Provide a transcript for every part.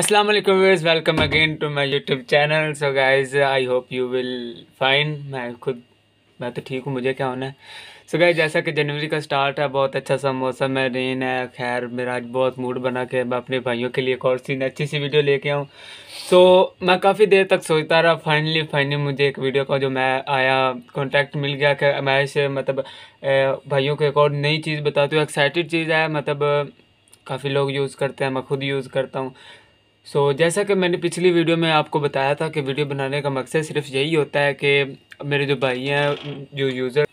Aslam welcome again to my YouTube channel so guys I hope you will fine मैं खुद मैं तो ठीक हूँ मुझे क्या होना है सो गाइज जैसा कि जनवरी का स्टार्ट है बहुत अच्छा सा मौसम है रेन है खैर मेरा आज बहुत मूड बना के मैं अपने भाइयों के लिए एक और सीन अच्छी सी वीडियो लेके आऊँ सो so, मैं काफ़ी देर तक सोचता रहा फाइनली फाइनली मुझे एक वीडियो का जो मैं आया कॉन्टैक्ट मिल गया कि मैं इसे मतलब भाइयों को एक और नई चीज़ बताती हूँ एक्साइटेड चीज़ है मतलब काफ़ी लोग यूज़ करते हैं मैं खुद यूज़ करता हूँ सो so, जैसा कि मैंने पिछली वीडियो में आपको बताया था कि वीडियो बनाने का मकसद सिर्फ यही होता है कि मेरे जो भाई हैं जो यूज़र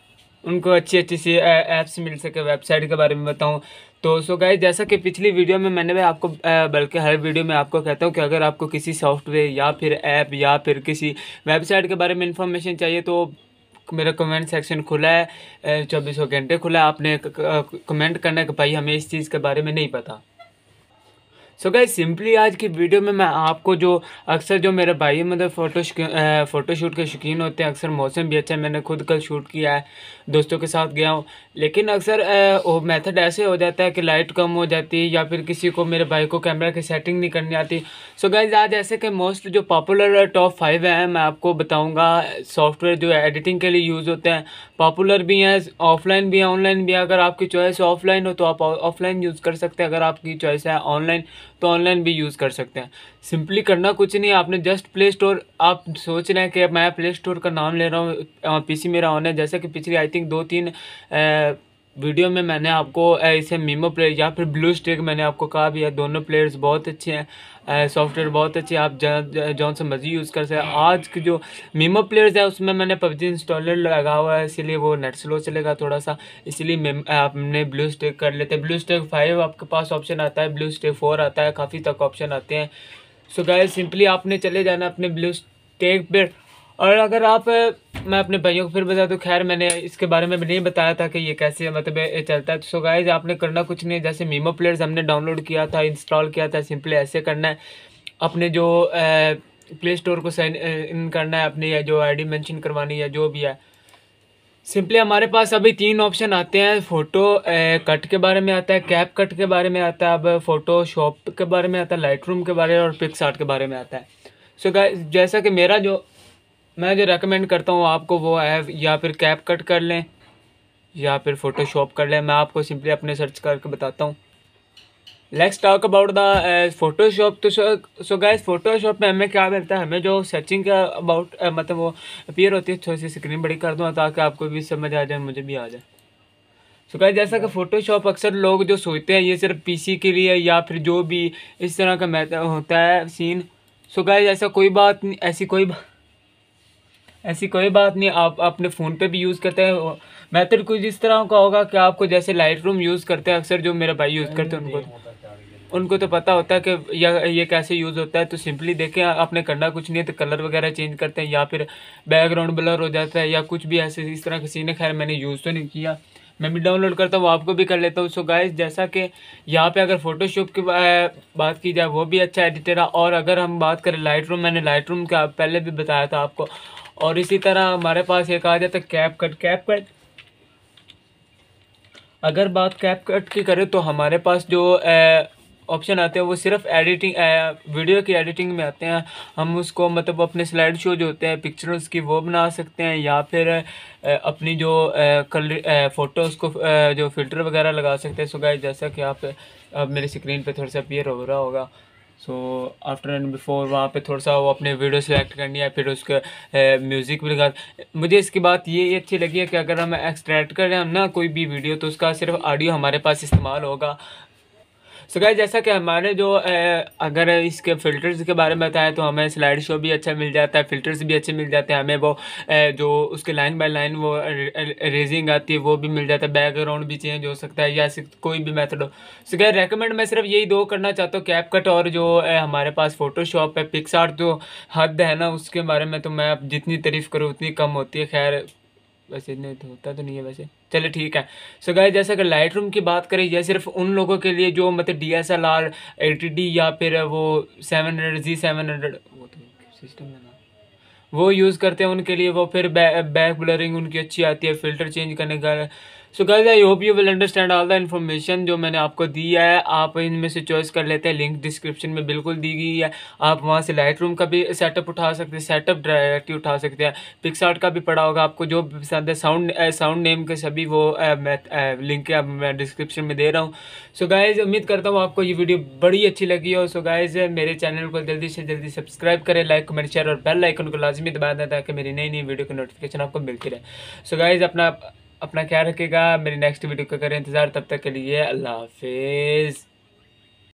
उनको अच्छी अच्छी सी ऐप्स मिल सके वेबसाइट के बारे में बताऊँ तो सो गाइस जैसा कि पिछली वीडियो में मैंने भी आपको बल्कि हर वीडियो में आपको कहता हूँ कि अगर आपको किसी सॉफ्टवेयर या फिर ऐप या फिर किसी वेबसाइट के बारे में इंफॉर्मेशन चाहिए तो मेरा कमेंट सेक्शन खुला है चौबीसों घंटे खुला है आपने कमेंट करना कि भाई हमें इस चीज़ के बारे में नहीं पता सो so गाइज सिंपली आज की वीडियो में मैं आपको जो अक्सर जो मेरे भाई मतलब फ़ोटो फ़ोटोशूट के शौकीन होते हैं अक्सर मौसम भी अच्छा है मैंने खुद कल शूट किया है दोस्तों के साथ गया हूँ लेकिन अक्सर वो मेथड ऐसे हो जाता है कि लाइट कम हो जाती है या फिर किसी को मेरे भाई को कैमरा की सेटिंग नहीं करनी आती सो so गाइज आज ऐसे के मोस्ट जो पॉपुलर टॉप फाइव हैं मैं आपको बताऊँगा सॉफ्टवेयर जो है एडिटिंग के लिए यूज़ होते हैं पॉपुलर भी हैं ऑफलाइन भी हैं ऑनलाइन भी अगर आपकी चॉइस ऑफलाइन हो तो आप ऑफलाइन यूज़ कर सकते हैं अगर आपकी चॉइस है ऑनलाइन तो ऑनलाइन भी यूज़ कर सकते हैं सिंपली करना कुछ नहीं आपने जस्ट प्ले स्टोर आप सोच रहे हैं कि मैं प्ले स्टोर का नाम ले रहा हूँ पीसी मेरा ऑन है जैसा कि पिछली आई थिंक दो तीन वीडियो में मैंने आपको इसे मीमो प्लेयर या फिर ब्लू स्टिक मैंने आपको कहा भी है दोनों प्लेयर्स बहुत अच्छे हैं सॉफ्टवेयर बहुत अच्छे आप जौन से मर्जी यूज़ कर सकते आज के जो मीमो प्लेयर्स है उसमें मैंने पबजी इंस्टॉलर लगा हुआ है इसीलिए वो नेट स्लो चलेगा थोड़ा सा इसीलिए आपने ब्लू स्टिक कर लेते हैं ब्लू स्टिक फाइव आपके पास ऑप्शन आता है ब्लू स्टिक फोर आता है काफ़ी तक ऑप्शन आते हैं सो गाय सिंपली आपने चले जाना अपने ब्लू स्टेक पर और अगर आप मैं अपने भाइयों को फिर बता दूँ खैर मैंने इसके बारे में भी नहीं बताया था कि ये कैसे मतलब ये चलता है तो सो गाइज आपने करना कुछ नहीं जैसे मीमो प्लेयर्स हमने डाउनलोड किया था इंस्टॉल किया था सिंपली ऐसे करना है अपने जो प्ले स्टोर को साइन इन करना है अपनी जो आईडी मेंशन करवानी है जो भी है सिंपली हमारे पास अभी तीन ऑप्शन आते हैं फ़ोटो कट के बारे में आता है कैप कट के बारे में आता है अब फ़ोटो शॉप के बारे में आता है लाइट रूम के बारे में और पिक्स आर्ट के बारे में आता है सो so, जैसा कि मेरा जो मैं जो रेकमेंड करता हूँ आपको वो है या फिर कैप कट कर लें या फिर फ़ोटोशॉप कर लें मैं आपको सिंपली अपने सर्च करके बताता हूँ let's talk about the Photoshop तो सो गए फोटोशॉप में हमें क्या मिलता है हमें जो सर्चिंग का अबाउट uh, मतलब वो अपीयर होती है थोड़ी सी स्क्रीन बड़ी कर दूँ ताकि आपको भी समझ आ जाए मुझे भी आ जाए सो so जैसा कि फ़ोटोशॉप अक्सर लोग जो सोचते हैं ये सिर्फ पीसी के लिए या फिर जो भी इस तरह का होता है सीन सो गए जैसा ऐसा कोई बात नहीं ऐसी कोई बात ऐसी कोई बात नहीं आप अपने फ़ोन पे भी यूज़ करते हैं मेथड कुछ इस तरह का होगा कि आपको जैसे लाइट रूम यूज़ करते हैं अक्सर जो मेरा भाई यूज़ करते हैं उनको उनको तो पता होता है कि या ये कैसे यूज़ होता है तो सिंपली देखें आपने करना कुछ नहीं है तो कलर वगैरह चेंज करते हैं या फिर बैकग्राउंड ब्लर हो जाता है या कुछ भी ऐसे इस तरह के सीने खैर मैंने यूज़ तो नहीं किया मैं भी डाउनलोड करता हूँ आपको भी कर लेता हूँ सो गाइस जैसा कि यहाँ पे अगर फोटोशॉप की बात की जाए वो भी अच्छा एडिटर है और अगर हम बात करें लाइट रूम मैंने लाइट रूम का पहले भी बताया था आपको और इसी तरह हमारे पास एक आ जाता है कैप कट कैप कट अगर बात कैप कट की करें तो हमारे पास जो ऑप्शन आते हैं वो सिर्फ एडिटिंग वीडियो की एडिटिंग में आते हैं हम उसको मतलब अपने स्लाइड शो जो होते हैं पिक्चर्स की वो बना सकते हैं या फिर अपनी जो कलर फ़ोटोज़ को जो फ़िल्टर वगैरह लगा सकते हैं सो जैसा कि आप अब मेरी स्क्रीन पे थोड़ा सा अपियर हो रहा होगा सो आफ्टर एंड बिफोर वहाँ पे थोड़ा सा वो अपने वीडियो सेलेक्ट करनी है फिर उसका म्यूज़िक भी लगा मुझे इसकी बात ये ये अच्छी लगी है कि अगर हम एक्सट्रैक्ट कर रहे हैं ना कोई भी वीडियो तो उसका सिर्फ ऑडियो हमारे पास इस्तेमाल होगा सो so, जैसा कि हमारे जो अगर इसके फ़िल्टर्स के बारे में बताया तो हमें स्लाइड शो भी अच्छा मिल जाता है फ़िल्टर्स भी अच्छे मिल जाते हैं हमें वो जो उसके लाइन बाय लाइन वो रेजिंग आती है वो भी मिल जाता है बैकग्राउंड भी चेंज हो सकता है या कोई भी मेथड हो सो so, रेकमेंड मैं सिर्फ यही दो करना चाहता हूँ कैप कट और जो हमारे पास फ़ोटोशॉप है पिक्सार जो हद है ना उसके बारे में तो मैं जितनी तारीफ़ करूँ उतनी कम होती है खैर वैसे इतने तो होता तो नहीं है वैसे चलो ठीक है सो गाय गाइस जैसे अगर लाइट रूम की बात करें यह सिर्फ उन लोगों के लिए जो मतलब D S L R T D या फिर वो seven hundred G seven hundred वो तो सिस्टम है ना वो यूज़ करते हैं उनके लिए वो फिर बैक ब्लरिंग उनकी अच्छी आती है फ़िल्टर चेंज करने का so guys I hope you will understand all the information जो मैंने आपको दिया है आप इनमें से चॉइस कर लेते हैं लिंक डिस्क्रिप्शन में बिल्कुल दी गई है आप वहाँ से लाइट रूम का भी सेटअप उठा सकते हैं सेटअप डायरेक्टली उठा सकते हैं पिक्सार्ट का भी पड़ा होगा आपको जो भी पसंद है साउंड साउंड नेम के सभी वो मैं लिंक मैं डिस्क्रिप्शन में दे रहा हूँ सो गाइज उम्मीद करता हूँ आपको ये वीडियो बड़ी अच्छी लगी हो सो गाइज मेरे चैनल को जल्दी से जल्दी सब्सक्राइब करें लाइक कमेंट शेयर और बेल आइकन को लाजमी दबा दें ताकि मेरी नई नई वीडियो की नोटिफिकेशन आपको मिलती रहे सो so गाइज अपना अपना ख्याल रखेगा मेरी नेक्स्ट वीडियो का करें इंतज़ार तब तक के लिए अल्लाह हाफिज़